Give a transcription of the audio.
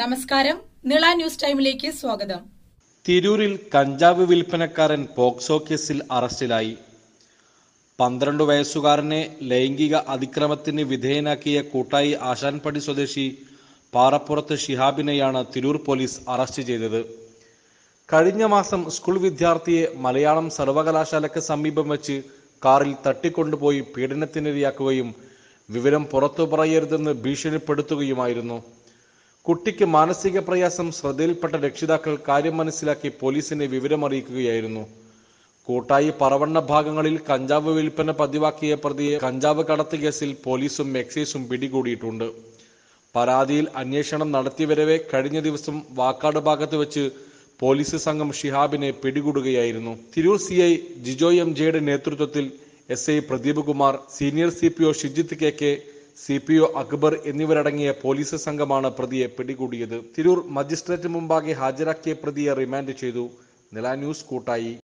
നമസ്കാരം നിള ന്യൂസ് ടൈമിലേക്ക് സ്വാഗതം തിരൂരിൽ കഞ്ചാവ് വിൽപ്പനക്കാരൻ പോക്സോ കേസിൽ അറസ്റ്റിലായി പന്ത്രണ്ട് വയസ്സുകാരനെ ലൈംഗിക അതിക്രമത്തിന് വിധേയനാക്കിയ കൂട്ടായി ആശാൻപടി സ്വദേശി പാറപ്പുറത്ത് ഷിഹാബിനെയാണ് തിരൂർ പോലീസ് അറസ്റ്റ് ചെയ്തത് കഴിഞ്ഞ മാസം സ്കൂൾ വിദ്യാർത്ഥിയെ മലയാളം സർവകലാശാലയ്ക്ക് സമീപം വെച്ച് കാറിൽ തട്ടിക്കൊണ്ടുപോയി പീഡനത്തിനിരയാക്കുകയും വിവരം പുറത്തു പറയരുതെന്ന് ഭീഷണിപ്പെടുത്തുകയുമായിരുന്നു കുട്ടിക്ക് മാനസിക പ്രയാസം ശ്രദ്ധയിൽപ്പെട്ട രക്ഷിതാക്കൾ കാര്യം മനസ്സിലാക്കി പോലീസിനെ വിവരമറിയിക്കുകയായിരുന്നു കൂട്ടായി പറവണ്ണ ഭാഗങ്ങളിൽ കഞ്ചാവ് വിൽപ്പന പതിവാക്കിയ പ്രതിയെ കഞ്ചാവ് കടത്ത് കേസിൽ പോലീസും എക്സൈസും പിടികൂടിയിട്ടുണ്ട് പരാതിയിൽ അന്വേഷണം നടത്തിവരവെ കഴിഞ്ഞ ദിവസം വാക്കാട് ഭാഗത്ത് വെച്ച് പോലീസ് സംഘം ഷിഹാബിനെ പിടികൂടുകയായിരുന്നു Tirur C I Jijo M ജെയുടെ നേതൃത്വത്തിൽ S I Pradeep Kumar senior C P O Shijith K K C P O Akbar എന്നിവരടങ്ങിയ പോലീസ് സംഘമാണ് പ്രതിയെ പിടികൂടിയത് തിരൂർ മജിസ്ട്രേറ്റ് മുമ്പാകെ ഹാജരാക്കിയ പ്രതിയെ റിമാൻഡ് ചെയ്തു നില ന്യൂസ് കൂട്ടായി